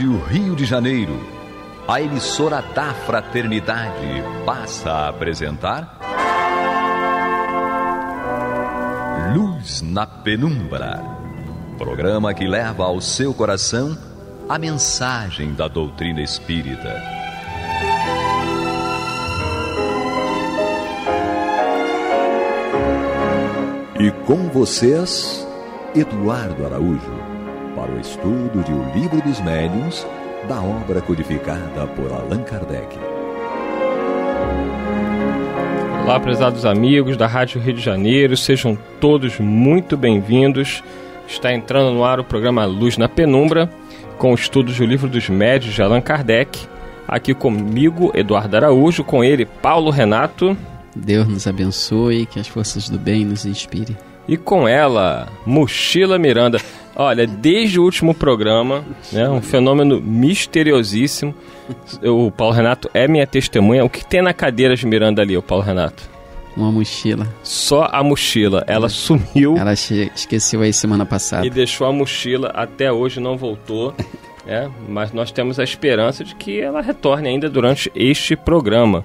Rádio Rio de Janeiro. A emissora da Fraternidade passa a apresentar. Luz na Penumbra programa que leva ao seu coração a mensagem da doutrina espírita. E com vocês, Eduardo Araújo para o estudo de O Livro dos Médiuns, da obra codificada por Allan Kardec. Olá, prezados amigos da Rádio Rio de Janeiro, sejam todos muito bem-vindos. Está entrando no ar o programa Luz na Penumbra, com o de do Livro dos Médios de Allan Kardec. Aqui comigo, Eduardo Araújo, com ele, Paulo Renato. Deus nos abençoe, que as forças do bem nos inspire. E com ela, Mochila Miranda. Olha, desde o último programa, né, um fenômeno misteriosíssimo. O Paulo Renato é minha testemunha. O que tem na cadeira de Miranda ali, o Paulo Renato? Uma mochila. Só a mochila. Ela é. sumiu. Ela esqueceu aí semana passada. E deixou a mochila, até hoje não voltou. é, mas nós temos a esperança de que ela retorne ainda durante este programa.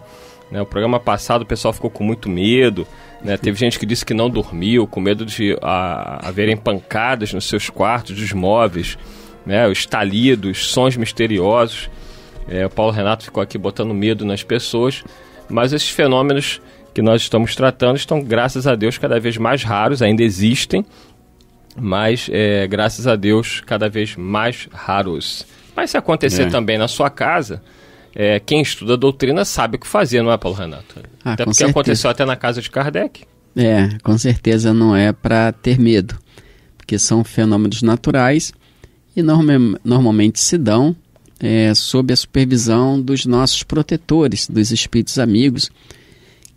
Né, o programa passado o pessoal ficou com muito medo né? Teve gente que disse que não dormiu, com medo de a, haverem pancadas nos seus quartos, dos móveis, né? os talidos, sons misteriosos. É, o Paulo Renato ficou aqui botando medo nas pessoas, mas esses fenômenos que nós estamos tratando estão, graças a Deus, cada vez mais raros, ainda existem, mas é, graças a Deus, cada vez mais raros. Mas se acontecer é. também na sua casa, é, quem estuda doutrina sabe o que fazer, não é, Paulo Renato? Ah, até porque certeza. aconteceu até na casa de Kardec. É, com certeza não é para ter medo, porque são fenômenos naturais e norma normalmente se dão é, sob a supervisão dos nossos protetores, dos espíritos amigos,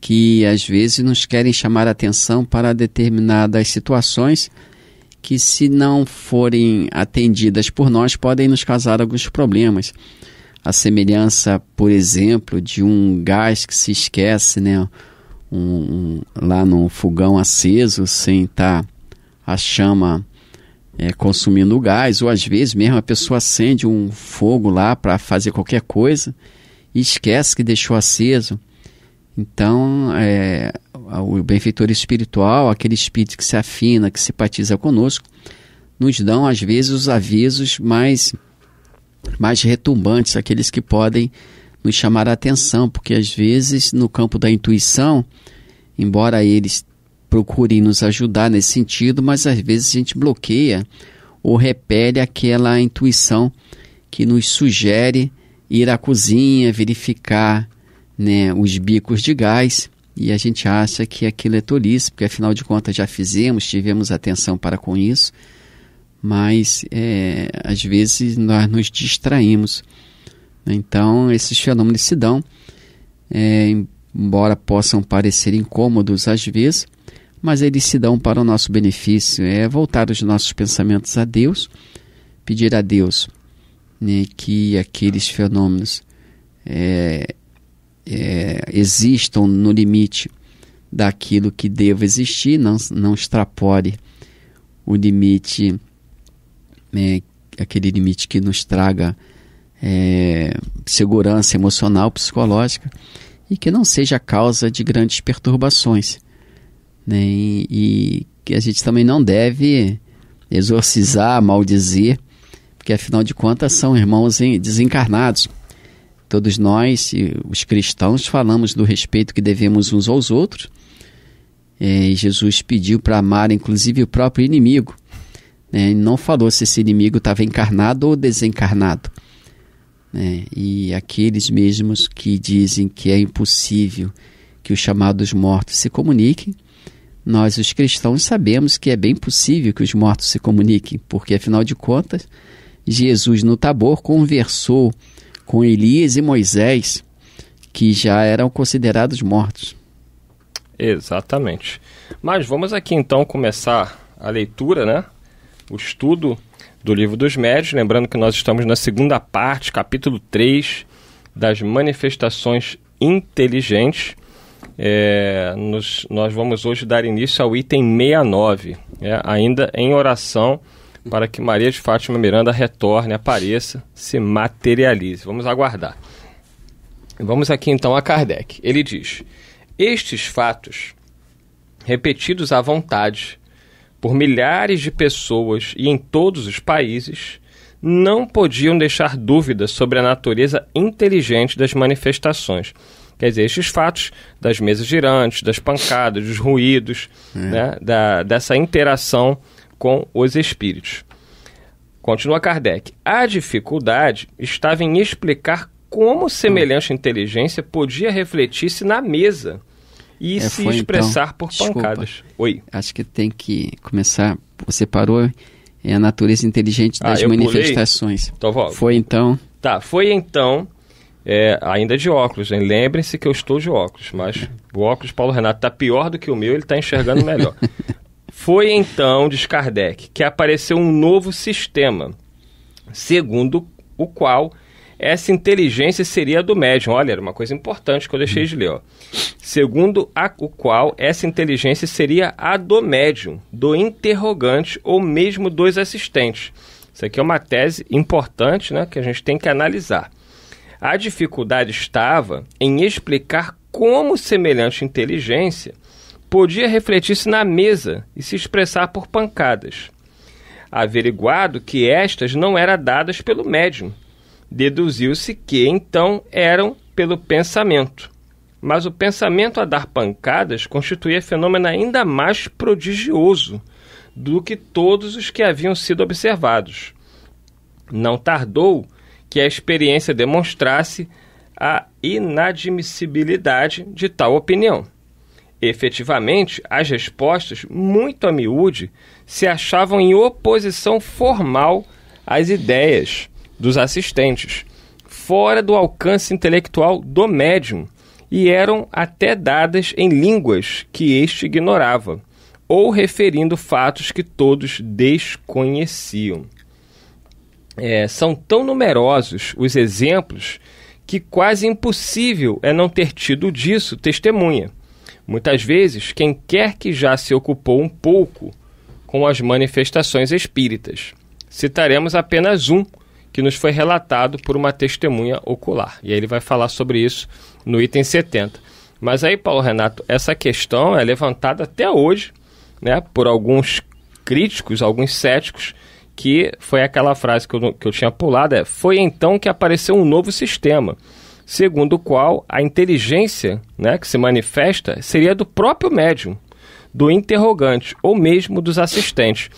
que às vezes nos querem chamar a atenção para determinadas situações que, se não forem atendidas por nós, podem nos causar alguns problemas a semelhança, por exemplo, de um gás que se esquece, né? Um, um, lá num fogão aceso, sem estar tá a chama é, consumindo o gás, ou às vezes mesmo a pessoa acende um fogo lá para fazer qualquer coisa e esquece que deixou aceso. Então, é, o benfeitor espiritual, aquele espírito que se afina, que simpatiza conosco, nos dão às vezes os avisos mais mais retumbantes, aqueles que podem nos chamar a atenção, porque às vezes no campo da intuição, embora eles procurem nos ajudar nesse sentido, mas às vezes a gente bloqueia ou repele aquela intuição que nos sugere ir à cozinha, verificar né, os bicos de gás e a gente acha que aquilo é tolice, porque afinal de contas já fizemos, tivemos atenção para com isso mas é, às vezes nós nos distraímos. Né? Então, esses fenômenos se dão, é, embora possam parecer incômodos às vezes, mas eles se dão para o nosso benefício. É voltar os nossos pensamentos a Deus, pedir a Deus né, que aqueles fenômenos é, é, existam no limite daquilo que deva existir, não, não extrapole o limite né, aquele limite que nos traga é, segurança emocional, psicológica e que não seja causa de grandes perturbações. Né? E, e que a gente também não deve exorcizar, maldizer, porque afinal de contas são irmãos desencarnados. Todos nós, os cristãos, falamos do respeito que devemos uns aos outros. É, Jesus pediu para amar, inclusive, o próprio inimigo. Né? não falou se esse inimigo estava encarnado ou desencarnado. Né? E aqueles mesmos que dizem que é impossível que os chamados mortos se comuniquem, nós, os cristãos, sabemos que é bem possível que os mortos se comuniquem, porque afinal de contas, Jesus no Tabor conversou com Elias e Moisés, que já eram considerados mortos. Exatamente. Mas vamos aqui então começar a leitura, né? o estudo do Livro dos Médios. Lembrando que nós estamos na segunda parte, capítulo 3, das manifestações inteligentes. É, nos, nós vamos hoje dar início ao item 69, é, né, ainda em oração para que Maria de Fátima Miranda retorne, apareça, se materialize. Vamos aguardar. Vamos aqui então a Kardec. Ele diz: Estes fatos, repetidos à vontade, por milhares de pessoas e em todos os países, não podiam deixar dúvidas sobre a natureza inteligente das manifestações. Quer dizer, estes fatos das mesas girantes, das pancadas, dos ruídos, é. né, da, dessa interação com os espíritos. Continua Kardec. A dificuldade estava em explicar como semelhante inteligência podia refletir-se na mesa e é, se foi, então, expressar então, por desculpa, pancadas. Oi. Acho que tem que começar. Você parou é a natureza inteligente das ah, manifestações. Então, foi então. Tá, foi então. É, ainda de óculos, hein? Lembrem-se que eu estou de óculos, mas o óculos Paulo Renato está pior do que o meu, ele está enxergando melhor. foi então, diz Kardec, que apareceu um novo sistema, segundo o qual essa inteligência seria a do médium. Olha, era uma coisa importante que eu deixei de ler. Ó. Segundo a, o qual essa inteligência seria a do médium, do interrogante ou mesmo dos assistentes. Isso aqui é uma tese importante né, que a gente tem que analisar. A dificuldade estava em explicar como semelhante inteligência podia refletir-se na mesa e se expressar por pancadas. Averiguado que estas não eram dadas pelo médium, deduziu-se que então eram pelo pensamento. Mas o pensamento a dar pancadas constituía fenômeno ainda mais prodigioso do que todos os que haviam sido observados. Não tardou que a experiência demonstrasse a inadmissibilidade de tal opinião. Efetivamente, as respostas, muito a miúde, se achavam em oposição formal às ideias dos assistentes, fora do alcance intelectual do médium, e eram até dadas em línguas que este ignorava, ou referindo fatos que todos desconheciam. É, são tão numerosos os exemplos que quase impossível é não ter tido disso testemunha. Muitas vezes, quem quer que já se ocupou um pouco com as manifestações espíritas. Citaremos apenas um, que nos foi relatado por uma testemunha ocular. E aí ele vai falar sobre isso no item 70. Mas aí, Paulo Renato, essa questão é levantada até hoje né, por alguns críticos, alguns céticos, que foi aquela frase que eu, que eu tinha pulado, é, foi então que apareceu um novo sistema, segundo o qual a inteligência né, que se manifesta seria do próprio médium, do interrogante ou mesmo dos assistentes.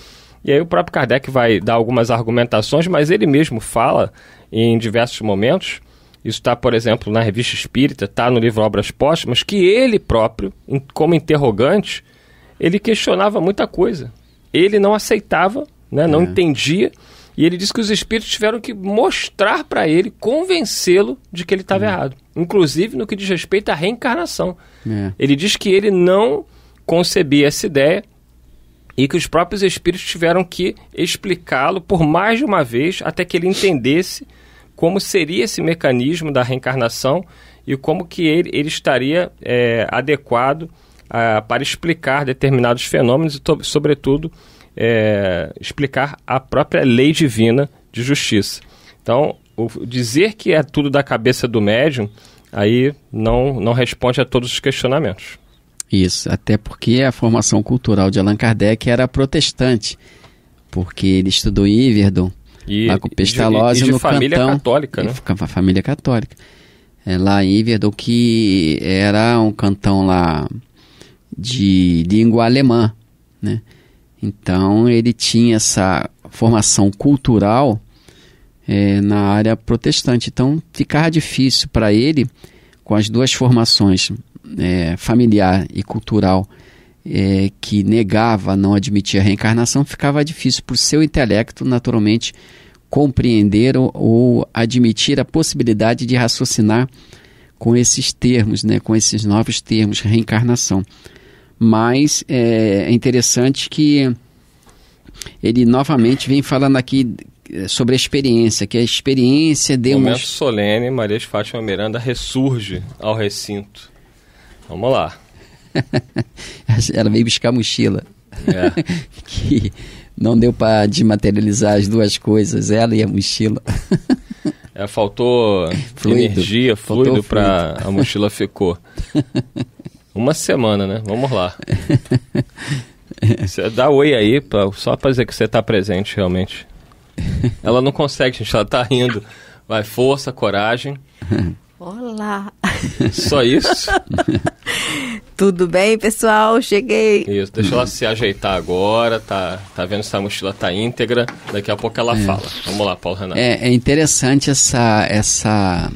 E aí o próprio Kardec vai dar algumas argumentações, mas ele mesmo fala em diversos momentos. Isso está, por exemplo, na Revista Espírita, está no livro Obras Póstumas, que ele próprio, como interrogante, ele questionava muita coisa. Ele não aceitava, né, não é. entendia, e ele disse que os espíritos tiveram que mostrar para ele, convencê-lo de que ele estava é. errado. Inclusive no que diz respeito à reencarnação. É. Ele diz que ele não concebia essa ideia e que os próprios espíritos tiveram que explicá-lo por mais de uma vez até que ele entendesse como seria esse mecanismo da reencarnação e como que ele, ele estaria é, adequado a, ah, para explicar determinados fenômenos e, to, sobretudo, é, explicar a própria lei divina de justiça. Então, o, dizer que é tudo da cabeça do médium aí não, não responde a todos os questionamentos. Isso, até porque a formação cultural de Allan Kardec era protestante, porque ele estudou em Iverdon, lá com Pestalozzi, e de, e de no família cantão, católica, né? E, família católica. É, lá em Iverdon, que era um cantão lá de língua alemã, né? Então ele tinha essa formação cultural é, na área protestante. Então ficava difícil para ele, com as duas formações é, familiar e cultural é, que negava, não admitia a reencarnação, ficava difícil para o seu intelecto, naturalmente, compreender ou, ou, admitir a possibilidade de raciocinar com esses termos, né, com esses novos termos, reencarnação. Mas é, é interessante que ele novamente vem falando aqui é, sobre a experiência, que a experiência deu um... Momento solene, Maria de Fátima Miranda ressurge ao recinto. Vamos lá. Ela veio buscar a mochila. É. que não deu para desmaterializar as duas coisas, ela e a mochila. é, faltou fluido. energia, fluido para a mochila ficou. Uma semana, né? Vamos lá. Você dá oi aí, pra, só para dizer que você está presente realmente. Ela não consegue, gente, ela está rindo. Vai, força, coragem. Olá! Só isso? Tudo bem, pessoal? Cheguei. Isso, deixa ela se ajeitar agora, tá, tá vendo se a mochila tá íntegra, daqui a pouco ela é. fala. Vamos lá, Paulo Renato. É, é interessante essa, essa,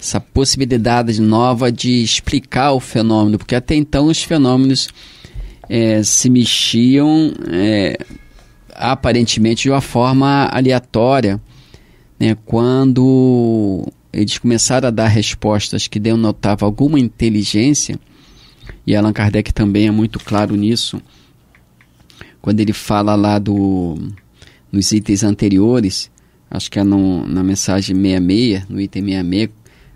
essa possibilidade nova de explicar o fenômeno, porque até então os fenômenos é, se mexiam é, aparentemente de uma forma aleatória, né, quando eles começaram a dar respostas que denotavam alguma inteligência, e Allan Kardec também é muito claro nisso, quando ele fala lá do, nos itens anteriores, acho que é no, na mensagem 66, no item 66,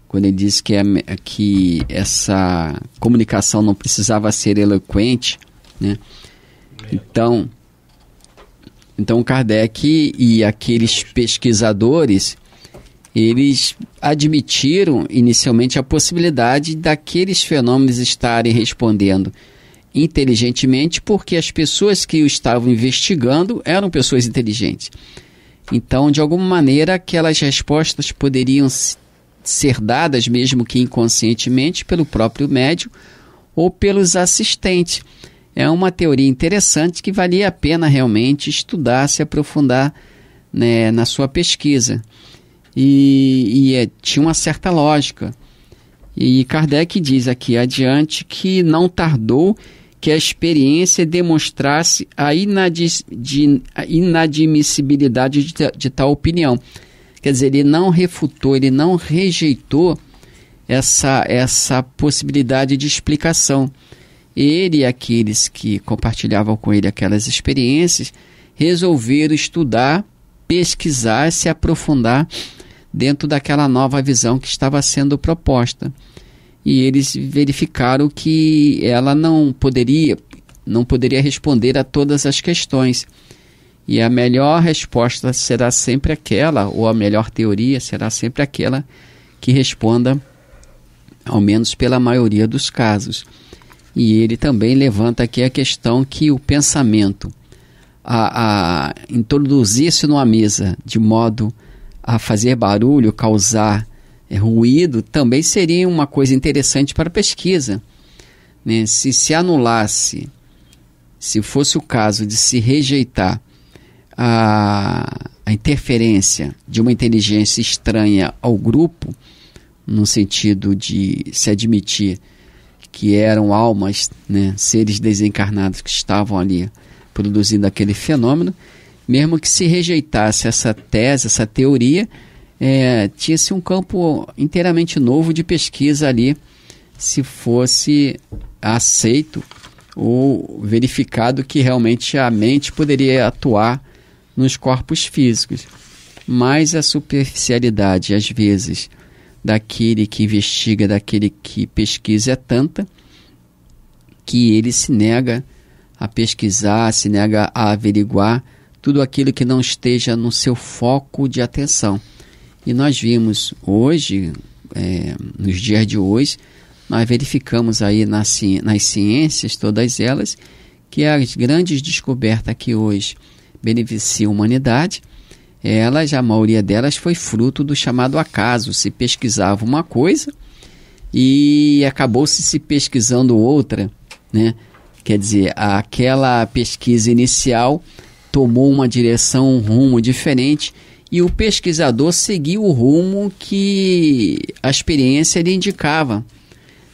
quando ele diz que, é, que essa comunicação não precisava ser eloquente, né? Então, então Kardec e aqueles pesquisadores eles admitiram inicialmente a possibilidade daqueles fenômenos estarem respondendo inteligentemente, porque as pessoas que o estavam investigando eram pessoas inteligentes. Então, de alguma maneira, aquelas respostas poderiam ser dadas, mesmo que inconscientemente, pelo próprio médium ou pelos assistentes. É uma teoria interessante que valia a pena realmente estudar, se aprofundar né, na sua pesquisa e, e é, tinha uma certa lógica. E Kardec diz aqui adiante que não tardou que a experiência demonstrasse a, inadis, de, a inadmissibilidade de, de, tal opinião. Quer dizer, ele não refutou, ele não rejeitou essa, essa possibilidade de explicação. Ele e aqueles que compartilhavam com ele aquelas experiências resolveram estudar, pesquisar, se aprofundar dentro daquela nova visão que estava sendo proposta. E eles verificaram que ela não poderia, não poderia responder a todas as questões. E a melhor resposta será sempre aquela, ou a melhor teoria será sempre aquela que responda, ao menos pela maioria dos casos. E ele também levanta aqui a questão que o pensamento, a, a introduzir-se numa mesa de modo a fazer barulho, causar é, ruído, também seria uma coisa interessante para pesquisa. Né? Se se anulasse, se fosse o caso de se rejeitar a, a interferência de uma inteligência estranha ao grupo, no sentido de se admitir que eram almas, né, seres desencarnados que estavam ali produzindo aquele fenômeno, mesmo que se rejeitasse essa tese, essa teoria, é, tinha-se um campo inteiramente novo de pesquisa ali, se fosse aceito ou verificado que realmente a mente poderia atuar nos corpos físicos. Mas a superficialidade, às vezes, daquele que investiga, daquele que pesquisa é tanta que ele se nega a pesquisar, se nega a averiguar tudo aquilo que não esteja no seu foco de atenção. E nós vimos hoje, é, nos dias de hoje, nós verificamos aí nas, nas ciências, todas elas, que as grandes descobertas que hoje beneficiam a humanidade, elas, a maioria delas, foi fruto do chamado acaso. Se pesquisava uma coisa e acabou-se se pesquisando outra, né? Quer dizer, aquela pesquisa inicial tomou uma direção, um rumo diferente e o pesquisador seguiu o rumo que a experiência lhe indicava,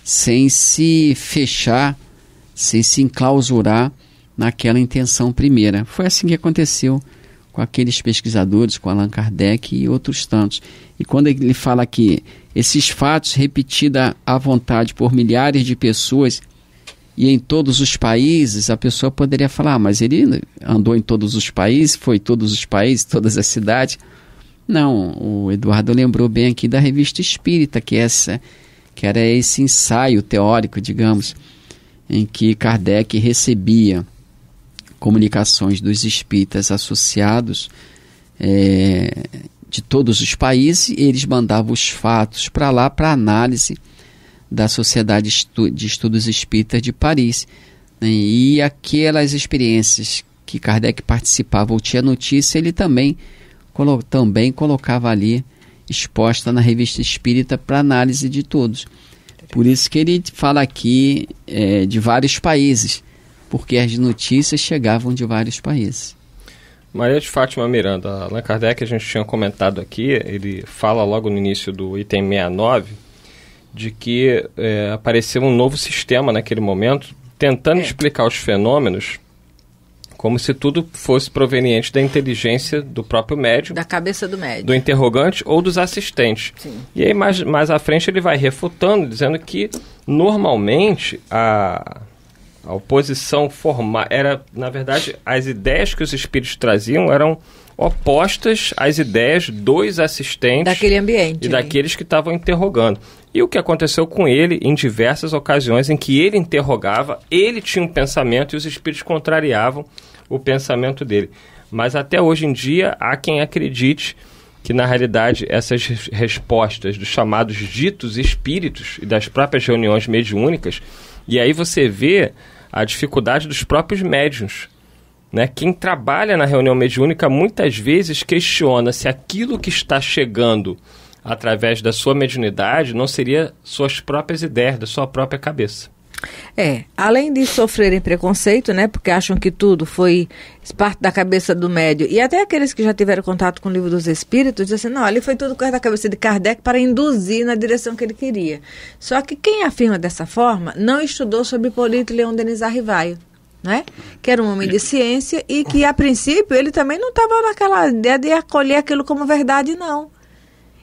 sem se fechar, sem se enclausurar naquela intenção primeira. Foi assim que aconteceu com aqueles pesquisadores, com Allan Kardec e outros tantos. E quando ele fala que esses fatos repetidos à vontade por milhares de pessoas e em todos os países, a pessoa poderia falar, ah, mas ele andou em todos os países, foi em todos os países, todas as cidades. Não, o Eduardo lembrou bem aqui da revista Espírita, que é essa que era esse ensaio teórico, digamos, em que Kardec recebia comunicações dos espíritas associados é, de todos os países, eles mandavam os fatos para lá para análise da Sociedade de Estudos Espíritas de Paris. Né? E aquelas experiências que Kardec participava ou tinha notícia, ele também, colo também colocava ali exposta na revista espírita para análise de todos. Por isso que ele fala aqui é, de vários países, porque as notícias chegavam de vários países. Maria de Fátima Miranda, Allan Kardec, a gente tinha comentado aqui, ele fala logo no início do item 69 de que é, apareceu um novo sistema naquele momento, tentando é. explicar os fenômenos como se tudo fosse proveniente da inteligência do próprio médium. Da cabeça do médium. Do interrogante ou dos assistentes. Sim. E aí, mais, mais à frente, ele vai refutando, dizendo que, normalmente, a, a oposição formal era, na verdade, as ideias que os espíritos traziam eram opostas às ideias dos assistentes. Daquele ambiente. E né? daqueles que estavam interrogando e o que aconteceu com ele em diversas ocasiões em que ele interrogava, ele tinha um pensamento e os espíritos contrariavam o pensamento dele. Mas até hoje em dia há quem acredite que na realidade essas respostas dos chamados ditos espíritos e das próprias reuniões mediúnicas, e aí você vê a dificuldade dos próprios médiuns. Né? Quem trabalha na reunião mediúnica muitas vezes questiona se aquilo que está chegando através da sua mediunidade, não seria suas próprias ideias, da sua própria cabeça. É, além de sofrerem preconceito, né, porque acham que tudo foi parte da cabeça do médio, e até aqueles que já tiveram contato com o livro dos espíritos, dizem assim, não, ali foi tudo coisa da cabeça de Kardec para induzir na direção que ele queria. Só que quem afirma dessa forma não estudou sobre polito Leão Denis Arrivaio. Né? que era um homem de ciência e que, a princípio, ele também não estava naquela ideia de acolher aquilo como verdade, não.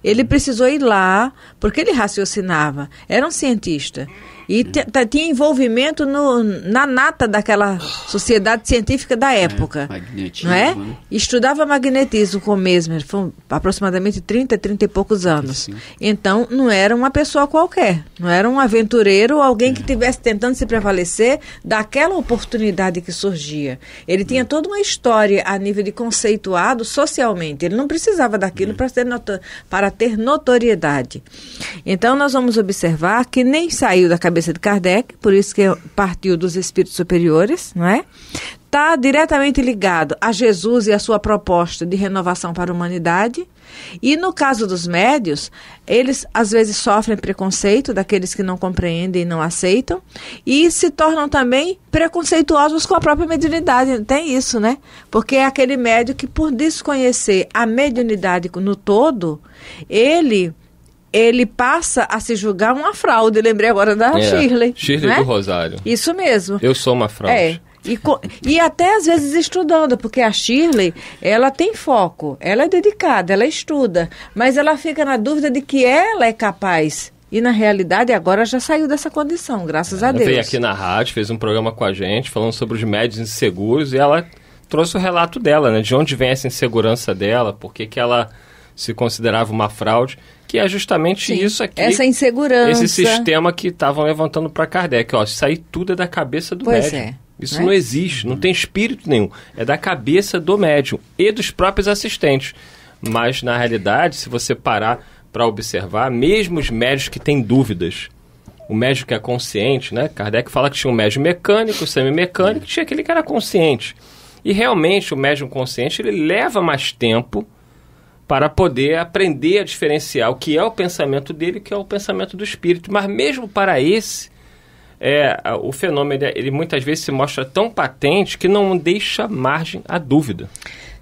Ele precisou ir lá porque ele raciocinava, era um cientista. E tinha envolvimento no, na nata daquela sociedade científica da é, época. É, magnetismo. Não é? Né? Estudava magnetismo com Mesmer, foi aproximadamente 30, 30 e poucos anos. Sim. Então, não era uma pessoa qualquer, não era um aventureiro, alguém é. que estivesse tentando se prevalecer daquela oportunidade que surgia. Ele tinha é. toda uma história a nível de conceituado socialmente. Ele não precisava daquilo é. para ser noto para ter notoriedade. Então, nós vamos observar que nem saiu da cabeça cabeça de Kardec, por isso que partiu dos espíritos superiores, não é? Está diretamente ligado a Jesus e a sua proposta de renovação para a humanidade. E no caso dos médios, eles às vezes sofrem preconceito daqueles que não compreendem e não aceitam, e se tornam também preconceituosos com a própria mediunidade. Tem isso, né? Porque é aquele médio que, por desconhecer a mediunidade no todo, ele ele passa a se julgar uma fraude. lembrei agora da é, Shirley. Shirley né? do Rosário. Isso mesmo. Eu sou uma fraude. É. E, e, até às vezes estudando, porque a Shirley, ela tem foco, ela é dedicada, ela estuda, mas ela fica na dúvida de que ela é capaz. E na realidade agora já saiu dessa condição, graças ela a Deus. Veio aqui na rádio, fez um programa com a gente falando sobre os médios inseguros e ela trouxe o relato dela, né? De onde vem essa insegurança dela, por que ela se considerava uma fraude, que é justamente Sim, isso aqui. Essa insegurança. Esse sistema que estavam levantando para Kardec. Ó, isso aí tudo é da cabeça do pois médium. É. Isso né? não existe, não tem espírito nenhum. É da cabeça do médium e dos próprios assistentes. Mas, na realidade, se você parar para observar, mesmo os médios que têm dúvidas, o médio que é consciente, né? Kardec fala que tinha um médio mecânico, semi-mecânico, tinha aquele que era consciente. E realmente o médium consciente ele leva mais tempo para poder aprender a diferenciar o que é o pensamento dele e o que é o pensamento do espírito. Mas mesmo para esse, é, o fenômeno ele, ele muitas vezes se mostra tão patente que não deixa margem à dúvida.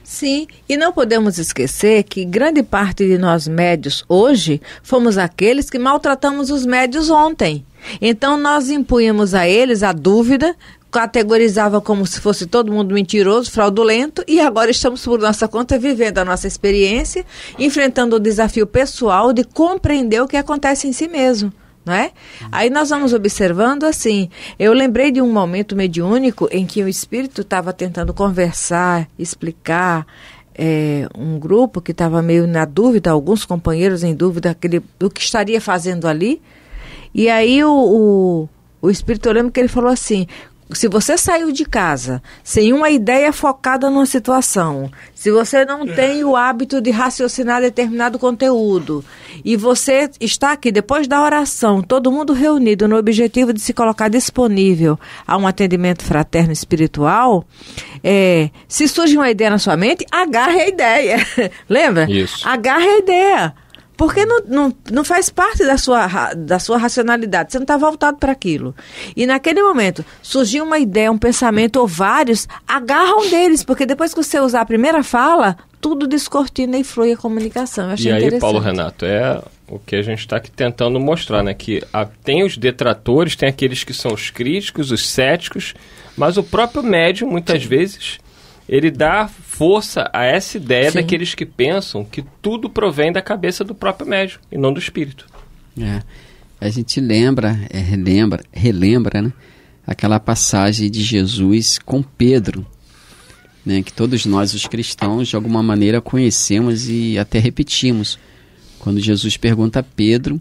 Sim, e não podemos esquecer que grande parte de nós médios hoje fomos aqueles que maltratamos os médios ontem. Então nós impunhamos a eles a dúvida categorizava como se fosse todo mundo mentiroso, fraudulento, e agora estamos por nossa conta vivendo a nossa experiência, enfrentando o desafio pessoal de compreender o que acontece em si mesmo. É? Aí nós vamos observando assim. Eu lembrei de um momento mediúnico em que o espírito estava tentando conversar, explicar é, um grupo que estava meio na dúvida, alguns companheiros em dúvida do que estaria fazendo ali. E aí o, o, o espírito, eu lembro que ele falou assim: se você saiu de casa sem uma ideia focada numa situação, se você não tem o hábito de raciocinar determinado conteúdo, e você está aqui depois da oração, todo mundo reunido no objetivo de se colocar disponível a um atendimento fraterno espiritual, é, se surge uma ideia na sua mente, agarre a ideia. Lembra? Isso. Agarre a ideia porque não, não, não faz parte da sua, da sua racionalidade. Você não está voltado para aquilo. E naquele momento, surgiu uma ideia, um pensamento ou vários, agarram um deles, porque depois que você usar a primeira fala, tudo descortina e flui a comunicação. Eu achei e aí, Paulo Renato, é o que a gente está aqui tentando mostrar, né? Que a, tem os detratores, tem aqueles que são os críticos, os céticos, mas o próprio médium, muitas vezes ele dá força a essa ideia Sim. daqueles que pensam que tudo provém da cabeça do próprio médico e não do espírito. É. A gente lembra, é, relembra, relembra, né? Aquela passagem de Jesus com Pedro, né? Que todos nós, os cristãos, de alguma maneira conhecemos e até repetimos. Quando Jesus pergunta a Pedro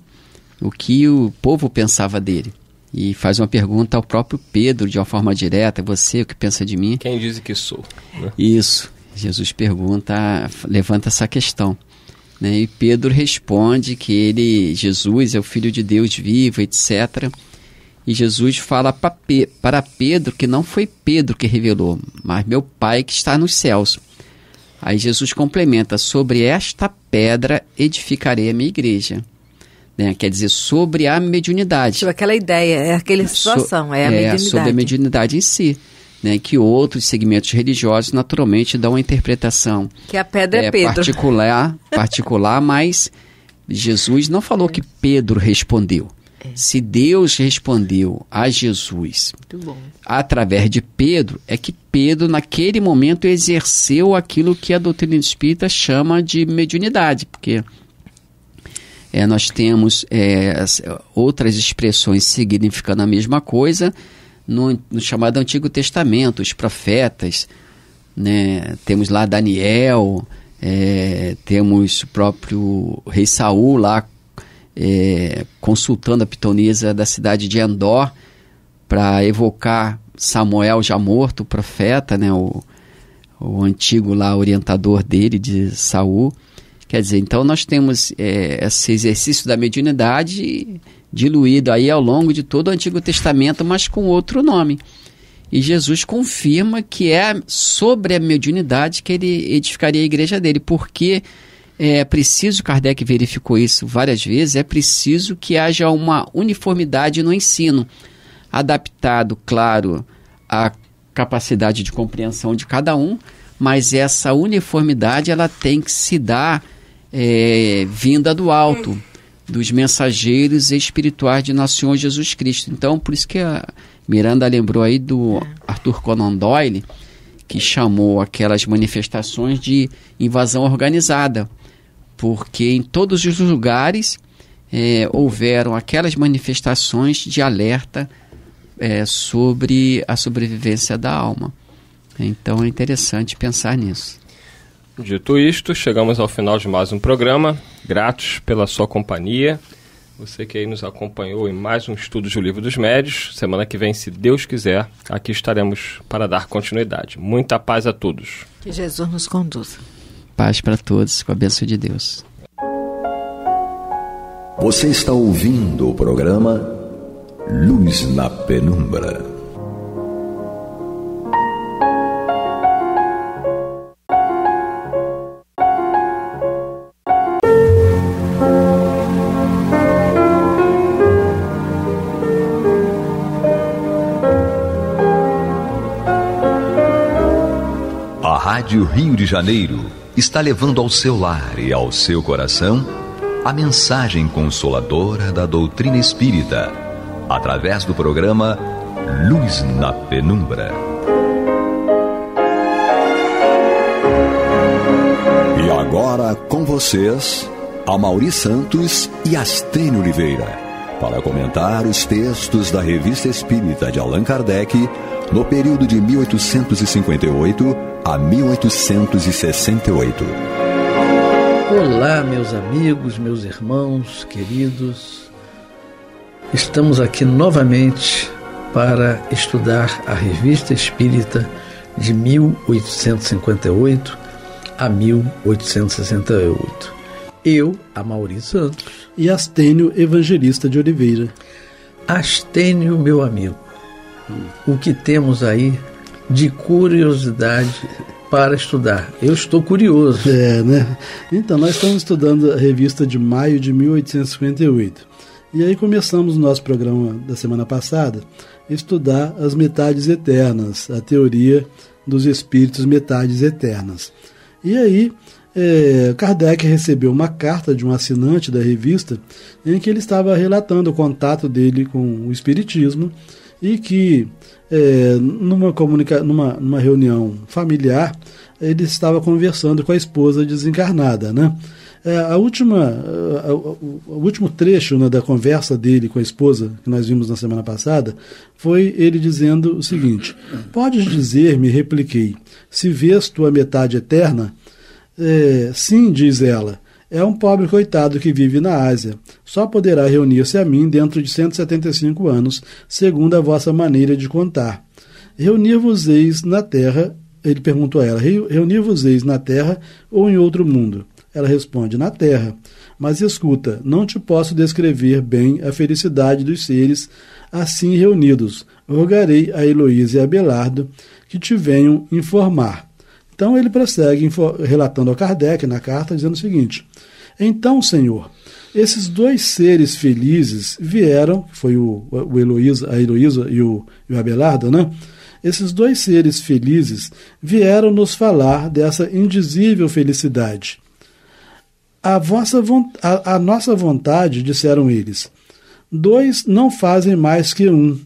o que o povo pensava dele e faz uma pergunta ao próprio Pedro de uma forma direta: Você, o que pensa de mim? Quem diz que sou? Né? Isso. Jesus pergunta, levanta essa questão. Né? E Pedro responde que ele, Jesus, é o Filho de Deus vivo, etc. E Jesus fala para Pedro que não foi Pedro que revelou, mas meu Pai que está nos céus. Aí Jesus complementa: Sobre esta pedra edificarei a minha igreja né? quer dizer, sobre a mediunidade. Tipo, aquela ideia, é aquela situação, so, é a mediunidade. É, sobre a mediunidade em si. Né, que outros segmentos religiosos naturalmente dão uma interpretação que a pedra é, é Pedro. particular, particular, mas Jesus não falou que Pedro respondeu. É. Se Deus respondeu a Jesus através de Pedro, é que Pedro, naquele momento, exerceu aquilo que a doutrina espírita chama de mediunidade, porque é, nós temos é, outras expressões significando a mesma coisa no, no, chamado Antigo Testamento, os profetas, né? temos lá Daniel, é, temos o próprio rei Saul lá é, consultando a pitonisa da cidade de Endor para evocar Samuel já morto, o profeta, né? o, o antigo lá orientador dele, de Saul. Quer dizer, então nós temos é, esse exercício da mediunidade diluído aí ao longo de todo o Antigo Testamento, mas com outro nome. E Jesus confirma que é sobre a mediunidade que ele edificaria a igreja dele, porque é preciso, Kardec verificou isso várias vezes, é preciso que haja uma uniformidade no ensino, adaptado, claro, à capacidade de compreensão de cada um, mas essa uniformidade ela tem que se dar é, vinda do alto, hum. dos mensageiros espirituais de nosso Senhor Jesus Cristo. Então, por isso que a Miranda lembrou aí do é. Arthur Conan Doyle, que chamou aquelas manifestações de invasão organizada, porque em todos os lugares é, houveram aquelas manifestações de alerta é, sobre a sobrevivência da alma. Então é interessante pensar nisso. Dito isto, chegamos ao final de mais um programa. Gratos pela sua companhia. Você que aí nos acompanhou em mais um estudo do Livro dos Médios. Semana que vem, se Deus quiser, aqui estaremos para dar continuidade. Muita paz a todos. Que Jesus nos conduza. Paz para todos, com a bênção de Deus. Você está ouvindo o programa Luz na Penumbra. Rádio Rio de Janeiro está levando ao seu lar e ao seu coração a mensagem consoladora da doutrina espírita, através do programa Luz na Penumbra. E agora com vocês, a Mauri Santos e Astênio Oliveira, para comentar os textos da Revista Espírita de Allan Kardec no período de 1858 a 1868. Olá, meus amigos, meus irmãos queridos. Estamos aqui novamente para estudar a Revista Espírita de 1858 a 1868. Eu, a Mauri Santos. E Astênio Evangelista de Oliveira. Astênio, meu amigo, o que temos aí de curiosidade para estudar. Eu estou curioso. É, né? Então, nós estamos estudando a revista de maio de 1858. E aí começamos o nosso programa da semana passada estudar as metades eternas, a teoria dos espíritos metades eternas. E aí, é, Kardec recebeu uma carta de um assinante da revista em que ele estava relatando o contato dele com o Espiritismo e que é, numa, comunica numa, numa reunião familiar ele estava conversando com a esposa desencarnada, né? É, a última, a, a, o último trecho né, da conversa dele com a esposa, que nós vimos na semana passada, foi ele dizendo o seguinte: Podes dizer-me, repliquei, se vês tu a metade eterna? É, sim, diz ela. É um pobre coitado que vive na Ásia. Só poderá reunir-se a mim dentro de 175 anos, segundo a vossa maneira de contar. Reunir-vos eis na terra, ele perguntou a ela: Reunir-vos eis na terra ou em outro mundo? Ela responde: Na terra. Mas escuta, não te posso descrever bem a felicidade dos seres assim reunidos. Rogarei a Heloísa e a Belardo que te venham informar. Então ele prossegue relatando a Kardec na carta, dizendo o seguinte: Então, Senhor, esses dois seres felizes vieram, foi o, o Heloísa, a Heloísa e o, e o Abelardo, né? Esses dois seres felizes vieram nos falar dessa indizível felicidade. A, vossa, a, a nossa vontade, disseram eles, dois não fazem mais que um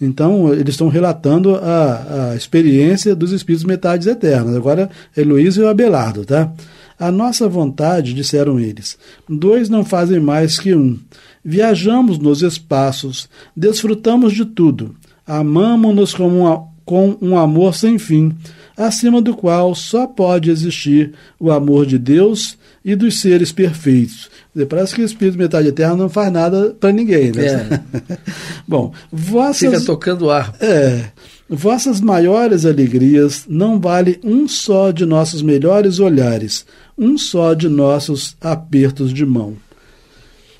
então, eles estão relatando a, a experiência dos espíritos metades eternas. Agora, Heloísio e Abelardo, tá? A nossa vontade, disseram eles, dois não fazem mais que um. Viajamos nos espaços, desfrutamos de tudo, amamos-nos como uma com um amor sem fim, acima do qual só pode existir o amor de Deus e dos seres perfeitos. Parece que o Espírito Metade Eterno não faz nada para ninguém, né? É. Bom, vossas... Fica tocando ar. É. Vossas maiores alegrias não vale um só de nossos melhores olhares, um só de nossos apertos de mão.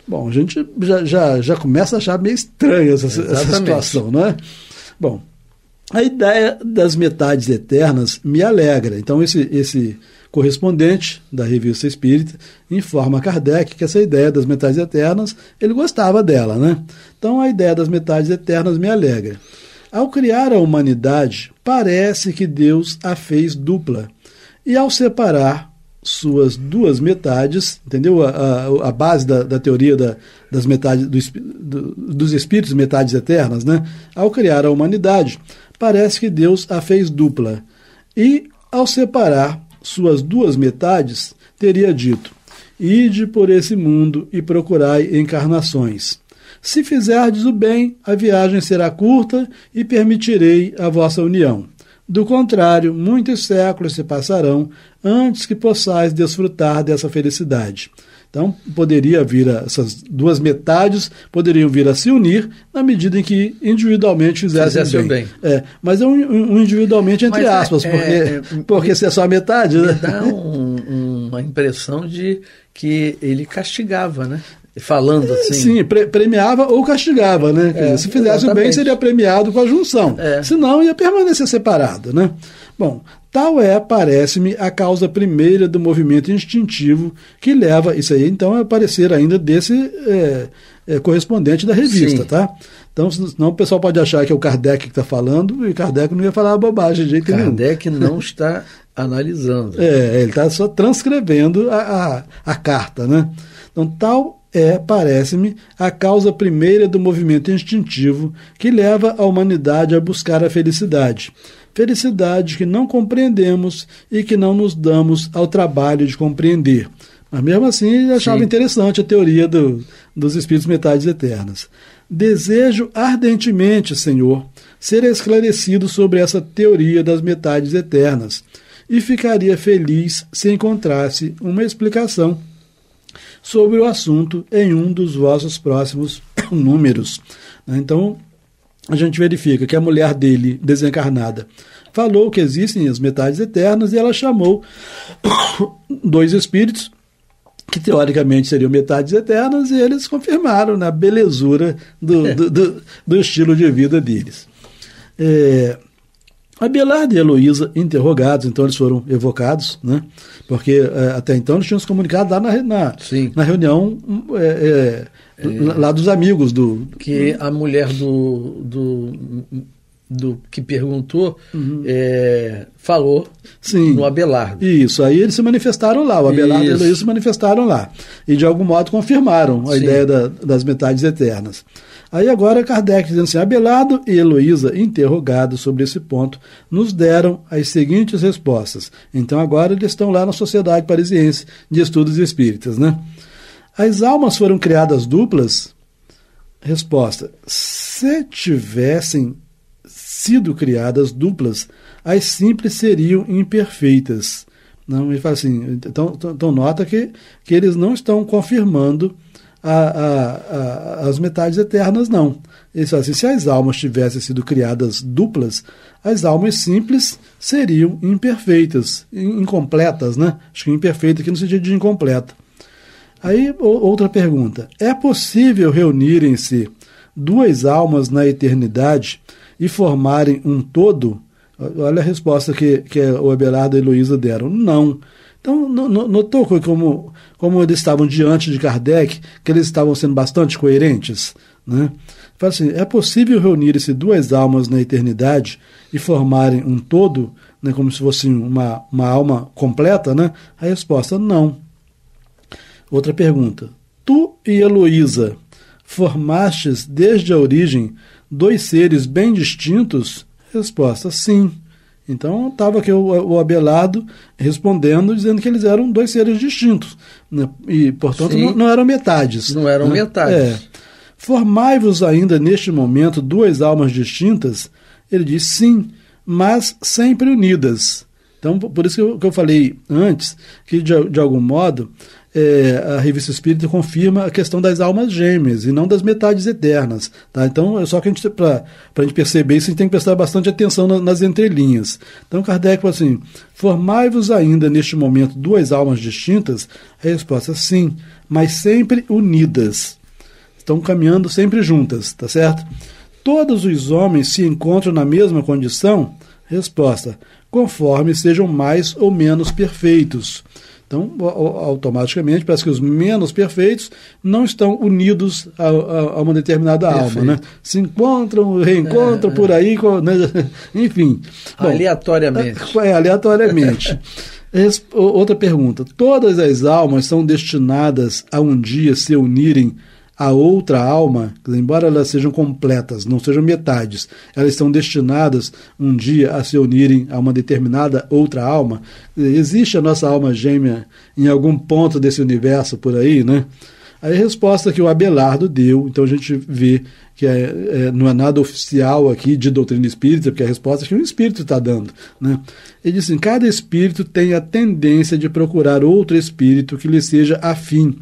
Bom, a gente já, já, já começa a achar meio estranha essa, essa situação, não é? Bom, a ideia das metades eternas me alegra. Então, esse, esse correspondente da Revista Espírita informa Kardec que essa ideia das metades eternas, ele gostava dela, né? Então, a ideia das metades eternas me alegra. Ao criar a humanidade, parece que Deus a fez dupla. E ao separar suas duas metades, entendeu? A, a, a base da, da teoria da, das metades do, do, dos espíritos, metades eternas, né? Ao criar a humanidade, parece que Deus a fez dupla. E ao separar suas duas metades, teria dito: Ide por esse mundo e procurai encarnações. Se fizerdes o bem, a viagem será curta e permitirei a vossa união. Do contrário, muitos séculos se passarão antes que possais desfrutar dessa felicidade. Então, poderia vir a, essas duas metades poderiam vir a se unir na medida em que individualmente fizessem, fizessem bem. bem. É, mas é um, um individualmente entre mas é, aspas, é, porque, é, porque se é só a metade, me né? dá um, uma impressão de que ele castigava, né? falando é, assim. Sim, pre premiava ou castigava, né? Quer é, dizer, se fizesse exatamente. o bem, seria premiado com a junção. É. Senão, ia permanecer separado, né? Bom, tal é, parece-me, a causa primeira do movimento instintivo que leva isso aí, então, a aparecer ainda desse é, é, correspondente da revista, Sim. tá? Então, senão o pessoal pode achar que é o Kardec que está falando e Kardec não ia falar bobagem de jeito Kardec nenhum. Kardec não está analisando. É, ele está só transcrevendo a, a, a carta, né? Então, tal é, parece-me, a causa primeira do movimento instintivo que leva a humanidade a buscar a felicidade. Felicidade que não compreendemos e que não nos damos ao trabalho de compreender. Mas mesmo assim, achava Sim. interessante a teoria do, dos espíritos metades eternas. Desejo ardentemente, Senhor, ser esclarecido sobre essa teoria das metades eternas e ficaria feliz se encontrasse uma explicação sobre o assunto em um dos vossos próximos números. Então, a gente verifica que a mulher dele, desencarnada, falou que existem as metades eternas e ela chamou dois espíritos que teoricamente seriam metades eternas, e eles confirmaram na né, belezura do, do, do, do estilo de vida deles. É, Abelardo e Heloísa interrogados, então eles foram evocados, né? porque é, até então eles tinham se comunicado lá na, na, na reunião é, é, é, lá dos amigos do. Que a mulher do, do, do que perguntou uhum. É, falou Sim. no Abelardo. Isso, aí eles se manifestaram lá, o Abelardo Isso. e Heloísa se manifestaram lá. E de algum modo confirmaram a Sim. ideia da, das metades eternas. Aí agora Kardec dizendo assim: Abelardo e Heloísa, interrogados sobre esse ponto, nos deram as seguintes respostas. Então agora eles estão lá na Sociedade Parisiense de Estudos Espíritas, né? As almas foram criadas duplas? Resposta: Se tivessem sido criadas duplas, as simples seriam imperfeitas. Não, ele fala assim, então, então, então nota que, que eles não estão confirmando a, a, a, as metades eternas, não. Ele assim, se as almas tivessem sido criadas duplas, as almas simples seriam imperfeitas, incompletas, né? Acho que imperfeita aqui no sentido de incompleta. Aí, outra pergunta. É possível reunirem-se duas almas na eternidade e formarem um todo? Olha a resposta que, que o Abelardo e Heloísa deram. Não. Não então, notou como, como eles estavam diante de Kardec, que eles estavam sendo bastante coerentes? Né? Fala assim: é possível reunir-se duas almas na eternidade e formarem um todo, né, como se fosse uma, uma alma completa? Né? A resposta: não. Outra pergunta: Tu e Heloísa formastes desde a origem dois seres bem distintos? Resposta: sim. Então estava aqui o, o, Abelardo respondendo, dizendo que eles eram dois seres distintos. Né? E, portanto, não, não, eram metades. Não eram né? metades. É. Formai-vos ainda neste momento duas almas distintas? Ele diz sim, mas sempre unidas. Então, por isso que eu, que eu falei antes, que de, de algum modo é, a revista Espírita confirma a questão das almas gêmeas e não das metades eternas. Tá? Então, é só que a gente, para a gente perceber isso, a gente tem que prestar bastante atenção na, nas entrelinhas. Então, Kardec fala assim: formai-vos ainda neste momento duas almas distintas? A resposta é sim, mas sempre unidas. Estão caminhando sempre juntas, tá certo? Todos os homens se encontram na mesma condição? Resposta: conforme sejam mais ou menos perfeitos então, automaticamente, parece que os menos perfeitos não estão unidos a, a, a uma determinada Perfeito. alma, né? Se encontram, reencontram é, por é. aí, né? enfim. Bom, aleatoriamente. É, é aleatoriamente. Outra pergunta. Todas as almas são destinadas a um dia se unirem a outra alma, embora elas sejam completas, não sejam metades, elas estão destinadas um dia a se unirem a uma determinada outra alma. Existe a nossa alma gêmea em algum ponto desse universo por aí, né? Aí a resposta é que o Abelardo deu, então a gente vê que é, é, não é nada oficial aqui de doutrina espírita, porque a resposta é que um espírito está dando. Né? Ele diz assim: cada espírito tem a tendência de procurar outro espírito que lhe seja afim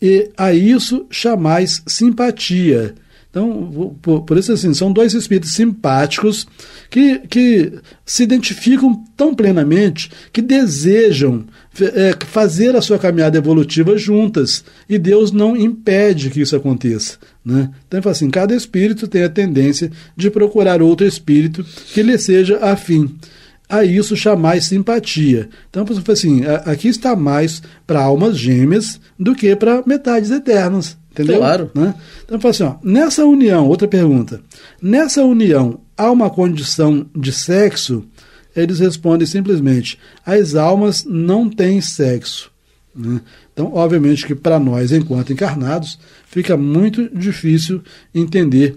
e a isso chamais simpatia. Então, por, por, isso assim, são dois espíritos simpáticos que, que se identificam tão plenamente que desejam é, fazer a sua caminhada evolutiva juntas e Deus não impede que isso aconteça. Né? Então, ele assim, cada espírito tem a tendência de procurar outro espírito que lhe seja afim a isso chamar simpatia. Então, assim, aqui está mais para almas gêmeas do que para metades eternas. Entendeu? Claro. Né? Então, assim, ó, nessa união, outra pergunta. Nessa união, há uma condição de sexo? Eles respondem simplesmente: as almas não têm sexo. Né? Então, obviamente que para nós, enquanto encarnados, fica muito difícil entender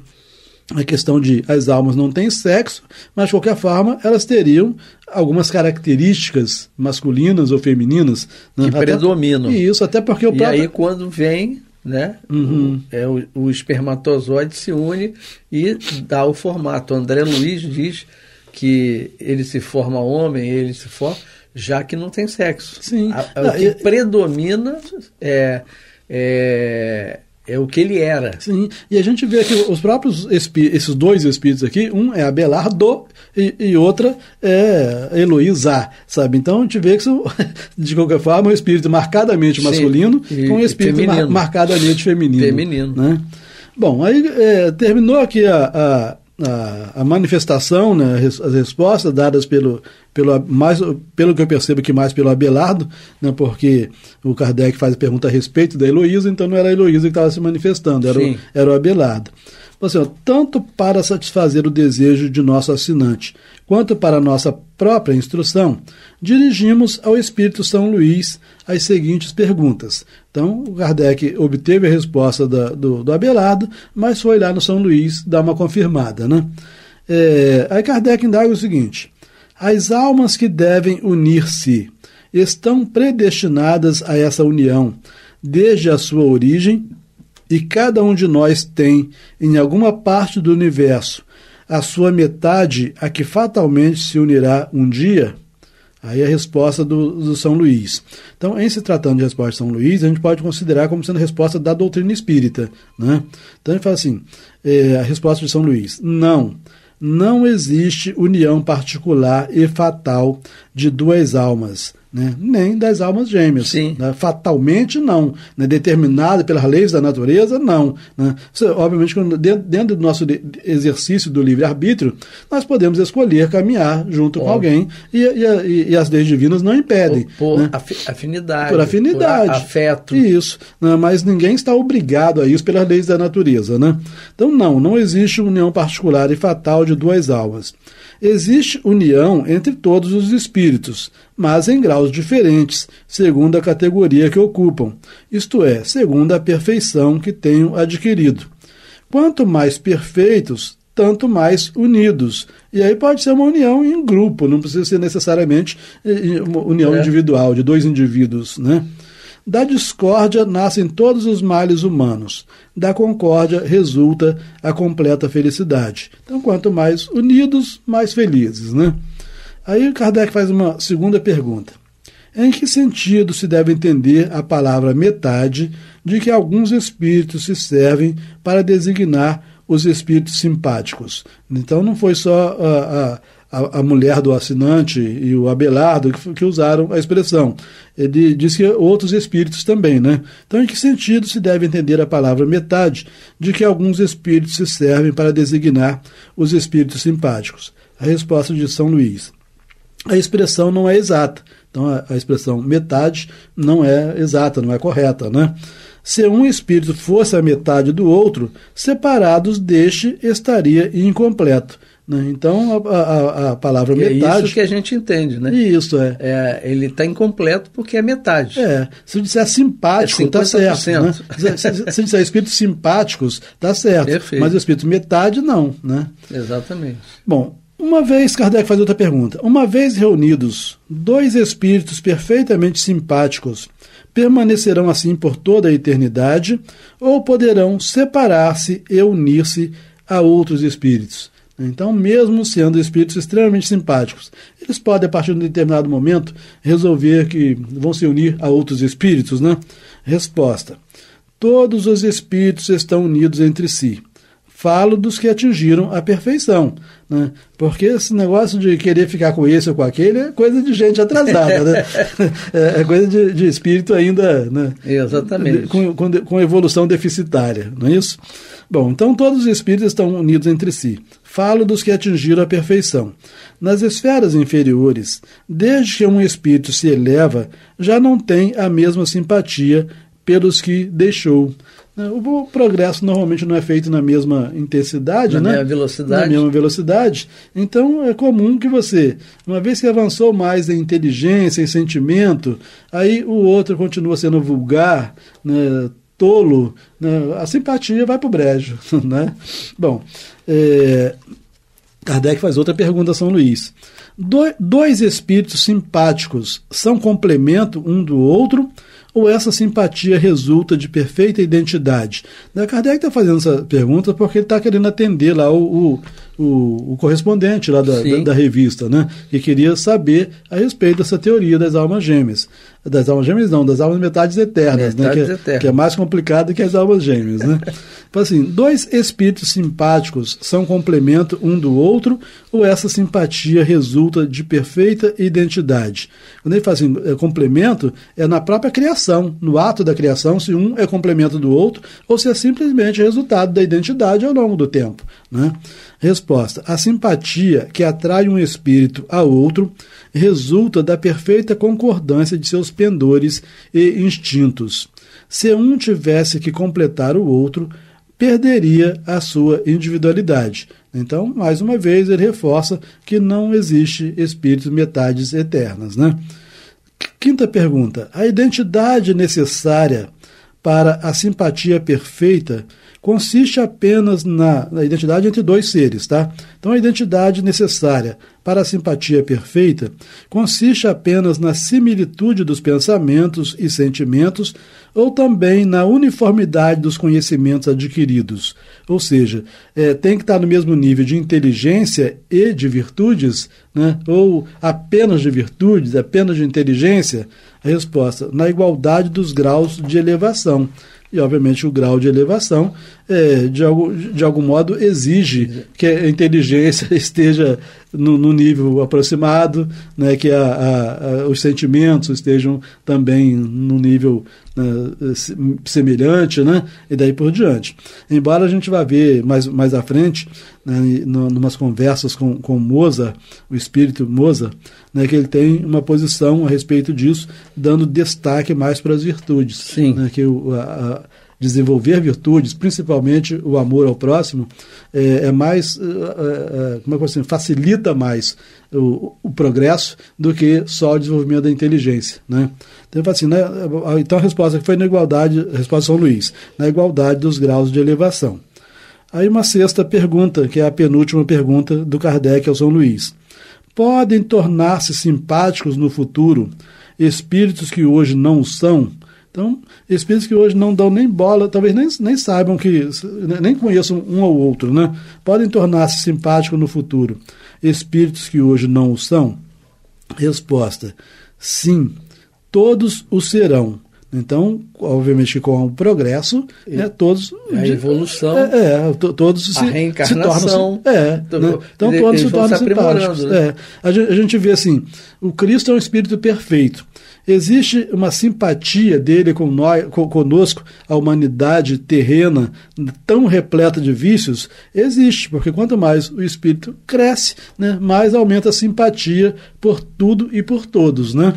a questão de as almas não têm sexo, mas de qualquer forma elas teriam algumas características masculinas ou femininas né? que até, predominam. E isso até porque o e aí quando vem né? Uhum. O, é, o, o, espermatozoide se une e dá o formato. O André Luiz diz que ele se forma homem, ele se forma, já que não tem sexo. Sim. A, a, não, o que eu... predomina é, é é o que ele era. Sim, e a gente vê aqui os próprios esses dois espíritos aqui, um é Abelardo e, e outra é Heloísa, sabe? Então a gente vê que são, de qualquer forma, um espírito marcadamente masculino Sim, com um espírito mar, marcadamente feminino. Feminino. Né? Bom, aí é, terminou aqui a, a a, a, manifestação, né, as respostas dadas pelo, pelo, mais, pelo que eu percebo que mais pelo Abelardo, né, porque o Kardec faz pergunta a respeito da Heloísa, então não era a Heloísa que estava se manifestando, era o, era o Abelardo. Tipo assim, tanto para satisfazer o desejo de nosso assinante, quanto para nossa própria instrução, dirigimos ao Espírito São Luís as seguintes perguntas. Então, o Kardec obteve a resposta da, do, do, Abelardo, mas foi lá no São Luís dar uma confirmada. Né? É, aí Kardec indaga o seguinte: as almas que devem unir-se estão predestinadas a essa união, desde a sua origem e cada um de nós tem, em alguma parte do universo, a sua metade a que fatalmente se unirá um dia? Aí a resposta do, do, São Luís. Então, em se tratando de resposta de São Luís, a gente pode considerar como sendo a resposta da doutrina espírita. Né? Então, ele fala assim: é, a resposta de São Luís, não. Não existe união particular e fatal de duas almas, né? nem das almas gêmeas. Né? Fatalmente, não. Né? Determinada pelas leis da natureza, não. Né? obviamente, dentro, dentro, do nosso exercício do livre-arbítrio, nós podemos escolher caminhar junto Óbvio. com alguém e, e, e, as leis divinas não impedem. Por, por né? afinidade. Por afinidade. Por afeto. Isso. Né? Mas ninguém está obrigado a isso pelas leis da natureza. Né? Então, não, não existe união particular e fatal de duas almas. Existe união entre todos os espíritos, mas em graus diferentes, segundo a categoria que ocupam, isto é, segundo a perfeição que tenham adquirido. Quanto mais perfeitos, tanto mais unidos. E aí pode ser uma união em grupo, não precisa ser necessariamente eh, eh, união é. individual, de dois indivíduos, né? Da discórdia nascem todos os males humanos. Da concórdia resulta a completa felicidade. Então, quanto mais unidos, mais felizes, né? Aí Kardec faz uma segunda pergunta. Em que sentido se deve entender a palavra metade de que alguns espíritos se servem para designar os espíritos simpáticos? Então não foi só a, ah, ah, a, a, mulher do assinante e o Abelardo que, que, usaram a expressão. Ele diz que outros espíritos também, né? Então, em que sentido se deve entender a palavra metade de que alguns espíritos se servem para designar os espíritos simpáticos? A resposta de São Luís. A expressão não é exata. Então, a, a expressão metade não é exata, não é correta, né? Se um espírito fosse a metade do outro, separados deste estaria incompleto né? Então, a, a, a palavra e metade. É isso que a gente entende, né? Isso, é. é ele está incompleto porque é metade. É. Se eu disser simpático, está é certo. Né? Se, se eu disser espíritos simpáticos, está certo. Perfeito. Mas espíritos espírito metade, não. Né? Exatamente. Bom, uma vez, Kardec faz outra pergunta. Uma vez reunidos, dois espíritos perfeitamente simpáticos permanecerão assim por toda a eternidade ou poderão separar-se e unir-se a outros espíritos? Então, mesmo sendo espíritos extremamente simpáticos, eles podem, a partir de um determinado momento, resolver que vão se unir a outros espíritos, né? Resposta: Todos os espíritos estão unidos entre si. Falo dos que atingiram a perfeição, né? Porque esse negócio de querer ficar com esse ou com aquele é coisa de gente atrasada, né? É, é coisa de, de espírito ainda, né? Exatamente. Com, com, com, evolução deficitária, não é isso? Bom, então todos os espíritos estão unidos entre si. Falo dos que atingiram a perfeição. Nas esferas inferiores, desde que um espírito se eleva, já não tem a mesma simpatia pelos que deixou. Né, o progresso normalmente não é feito na mesma intensidade, na né? mesma velocidade. Na mesma velocidade. Então é comum que você, uma vez que avançou mais em inteligência, em sentimento, aí o outro continua sendo vulgar, né? tolo, né? a simpatia vai para o brejo. Né? Bom, é, Kardec faz outra pergunta a São Luís. Do, dois espíritos simpáticos são complemento um do outro ou essa simpatia resulta de perfeita identidade? Da né, Kardec está fazendo essa pergunta porque ele está querendo atender lá o, o, o, o correspondente lá da, da, da, revista, né? Que queria saber a respeito dessa teoria das almas gêmeas. Das almas gêmeas não, das almas metades eternas, né? metades né? Que é, eternas. que é mais complicado que as almas gêmeas, né? Então, assim, dois espíritos simpáticos são complemento um do outro ou essa simpatia resulta de perfeita identidade? Quando ele fala assim, é complemento, é na própria criação, no ato da criação, se um é complemento do outro ou se é simplesmente resultado da identidade ao longo do tempo, né? Resposta: A simpatia que atrai um espírito a outro resulta da perfeita concordância de seus pendores e instintos. Se um tivesse que completar o outro, perderia a sua individualidade. Então, mais uma vez, ele reforça que não existe espíritos metades eternas. Né? Quinta pergunta: a identidade necessária para a simpatia perfeita consiste apenas na, na identidade entre dois seres, tá? Então a identidade necessária para a simpatia perfeita consiste apenas na similitude dos pensamentos e sentimentos ou também na uniformidade dos conhecimentos adquiridos. Ou seja, é, tem que estar no mesmo nível de inteligência e de virtudes, né? ou apenas de virtudes, apenas de inteligência? A resposta, na igualdade dos graus de elevação. E, obviamente, o grau de elevação é, de, algo, de algum modo exige que a inteligência esteja no, no nível aproximado, né, que a, a, a, os sentimentos estejam também no nível né, semelhante, né, e daí por diante. Embora a gente vá ver mais, mais à frente, né, numas conversas com, com Mozart, o espírito Mozart, né, que ele tem uma posição a respeito disso, dando destaque mais para as virtudes. Sim. Né, que o, a, desenvolver virtudes, principalmente o amor ao próximo, é, é mais, é, é, é como é que eu facilita mais o, o, progresso do que só o desenvolvimento da inteligência. Né? Então, assim, né? É, então a resposta foi na igualdade, resposta São Luís, na igualdade dos graus de elevação. Aí uma sexta pergunta, que é a penúltima pergunta do Kardec ao São Luís. Podem tornar-se simpáticos no futuro espíritos que hoje não são, então, espíritos que hoje não dão nem bola, talvez nem, nem saibam que, nem conheçam um ao outro, né? Podem tornar-se simpáticos no futuro. Espíritos que hoje não o são? Resposta: sim, todos o serão, então, obviamente que com o progresso, né, todos... É a evolução. É, é, é então, né, então, todos se, a reencarnação. Se tornam, é, né? Então ele, todos se tornam simpáticos. Né? É. A, gente, a gente vê assim, o Cristo é um espírito perfeito. Existe uma simpatia dele com nós, conosco, a humanidade terrena tão repleta de vícios? Existe, porque quanto mais o espírito cresce, né, mais aumenta a simpatia por tudo e por todos, né?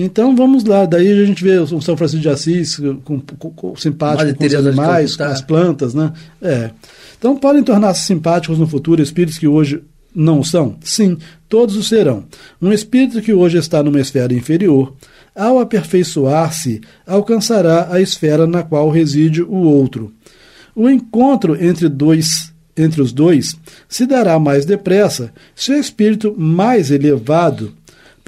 Então vamos lá, daí a gente vê o São Francisco de Assis com, com, com simpático com os animais, com as plantas, né? É. Então podem tornar-se simpáticos no futuro espíritos que hoje não são? Sim, todos o serão. Um espírito que hoje está numa esfera inferior, ao aperfeiçoar-se, alcançará a esfera na qual reside o outro. O encontro entre dois entre os dois se dará mais depressa se o espírito mais elevado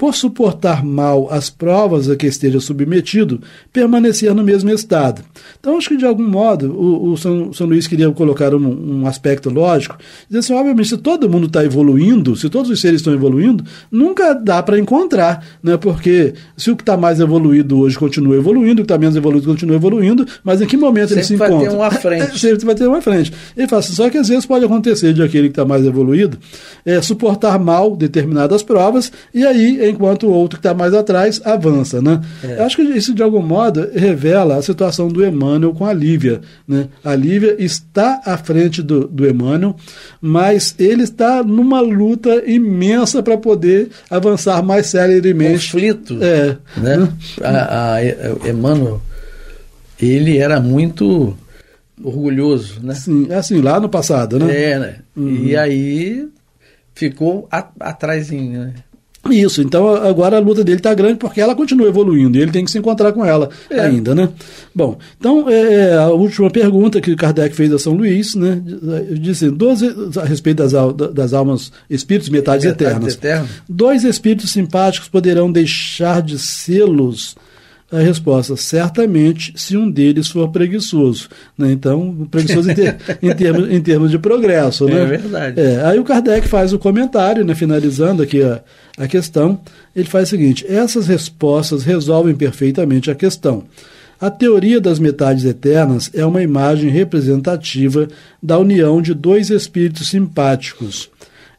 por suportar mal as provas a que esteja submetido, permanecer no mesmo estado. Então, acho que de algum modo o, o São, São, Luís queria colocar um, um aspecto lógico, dizer assim: obviamente, se todo mundo está evoluindo, se todos os seres estão evoluindo, nunca dá para encontrar, né? porque se o que está mais evoluído hoje continua evoluindo, o que está menos evoluído continua evoluindo, mas em que momento Sempre ele se encontra? Sempre vai ter uma frente. Sempre vai ter uma frente. Ele fala assim, só que às vezes pode acontecer de aquele que está mais evoluído é, suportar mal determinadas provas e aí enquanto o outro que está mais atrás avança, né? É. Eu acho que isso, de algum modo, revela a situação do Emmanuel com a Lívia, né? A Lívia está à frente do, do Emmanuel, mas ele está numa luta imensa para poder avançar mais celeremente. Conflito. É. Né? né? A, a Emmanuel, ele era muito orgulhoso, né? Sim, é assim, lá no passado, né? É, né? Uhum. E aí ficou atrás, né? Isso, então agora a luta dele está grande porque ela continua evoluindo e ele tem que se encontrar com ela é. ainda, né? Bom, então é, é a última pergunta que Kardec fez a São Luís, né? Dizendo a respeito das, das almas, espíritos, metades, metades eternas. Eterno. Dois espíritos simpáticos poderão deixar de sê-los a resposta, certamente, se um deles for preguiçoso. Né? Então, preguiçoso em, ter, em, termos, em, termos, de progresso. Né? É verdade. É, aí o Kardec faz o comentário, né? finalizando aqui a, a questão. Ele faz o seguinte: essas respostas resolvem perfeitamente a questão. A teoria das metades eternas é uma imagem representativa da união de dois espíritos simpáticos.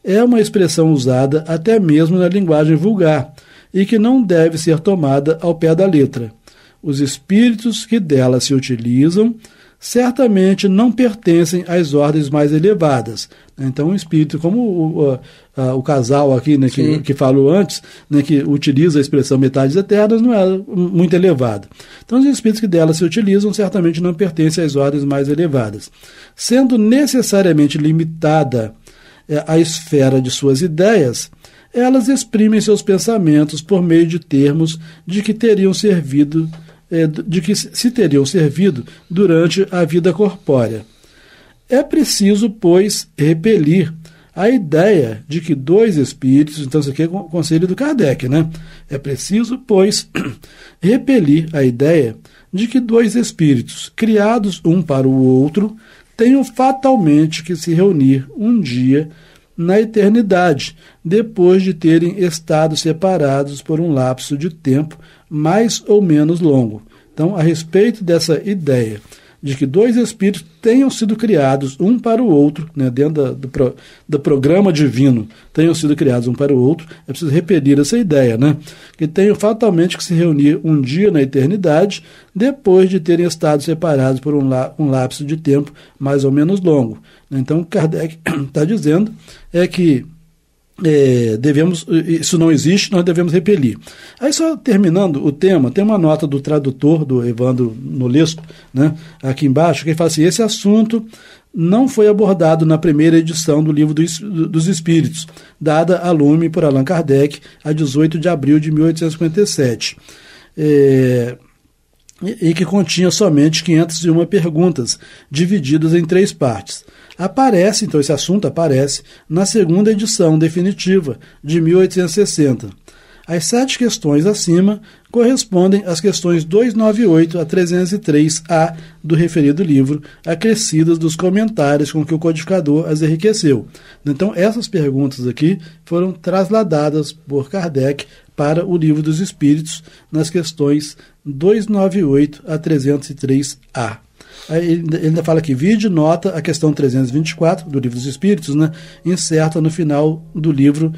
É uma expressão usada até mesmo na linguagem vulgar e que não deve ser tomada ao pé da letra. Os espíritos que dela se utilizam certamente não pertencem às ordens mais elevadas. Então, um espírito, como o, o, o casal aqui né, que, que, falou antes, né, que utiliza a expressão metades eternas, não é muito elevado. Então, os espíritos que dela se utilizam certamente não pertencem às ordens mais elevadas. Sendo necessariamente limitada é, a esfera de suas ideias, elas exprimem seus pensamentos por meio de termos de que teriam servido, é, de que se teriam servido durante a vida corpórea. É preciso, pois, repelir a ideia de que dois espíritos, então isso aqui é o conselho do Kardec, né? É preciso, pois, repelir a ideia de que dois espíritos, criados um para o outro, tenham fatalmente que se reunir um dia na eternidade, depois de terem estado separados por um lapso de tempo mais ou menos longo. Então, a respeito dessa ideia de que dois espíritos tenham sido criados um para o outro, né, dentro da, do, pro, do programa divino, tenham sido criados um para o outro, é preciso repelir essa ideia, né? Que tenham fatalmente que se reunir um dia na eternidade, depois de terem estado separados por um, la, um lapso de tempo mais ou menos longo. Então, Kardec está dizendo é que é, devemos, isso não existe, nós devemos repelir. Aí, só terminando o tema, tem uma nota do tradutor, do Evandro Nolesco, né, aqui embaixo, que fala assim: esse assunto não foi abordado na primeira edição do Livro dos Espíritos, dada a lume por Allan Kardec, a 18 de abril de 1857. É, e que continha somente 501 perguntas, divididas em três partes. Aparece, então esse assunto aparece, na segunda edição definitiva, de 1860. As sete questões acima correspondem às questões 298 a 303A do referido livro, acrescidas dos comentários com que o codificador as enriqueceu. Então, essas perguntas aqui foram trasladadas por Kardec para o Livro dos Espíritos nas questões 298 a 303A. Ele ainda fala que vídeo nota a questão 324 do livro dos Espíritos, né? Incerta no final do livro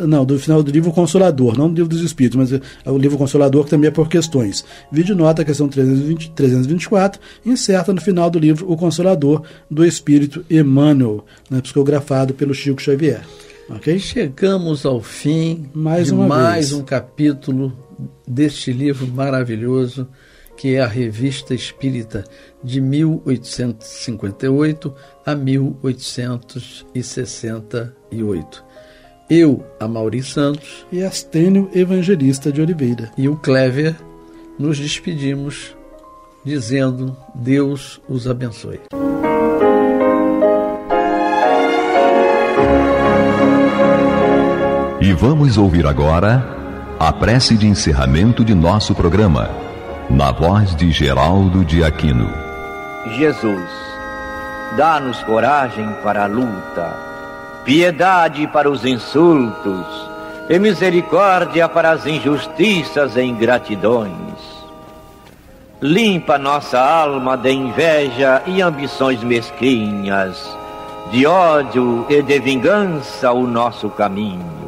não, do final do livro Consolador, não do livro dos Espíritos, mas é o livro Consolador que também é por questões. Vídeo nota, a questão 320, 324, inserta no final do livro O Consolador do Espírito Emmanuel, né, psicografado pelo Chico Xavier. Okay? Chegamos ao fim mais de mais vez. um capítulo deste livro maravilhoso que é a Revista Espírita de 1858 a 1868. Eu, a Mauri Santos. E Astênio Evangelista de Oliveira. E o Clever, nos despedimos dizendo: Deus os abençoe. E vamos ouvir agora a prece de encerramento de nosso programa, na voz de Geraldo de Aquino. Jesus, dá-nos coragem para a luta, piedade para os insultos e misericórdia para as injustiças e ingratidões. Limpa nossa alma de inveja e ambições mesquinhas, de ódio e de vingança o nosso caminho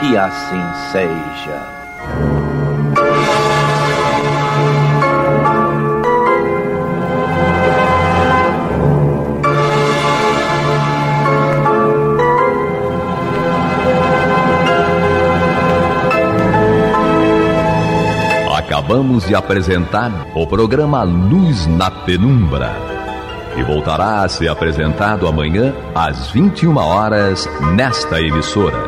que assim seja. Acabamos de apresentar o programa Luz na Penumbra, e voltará a ser apresentado amanhã às 21 horas nesta emissora.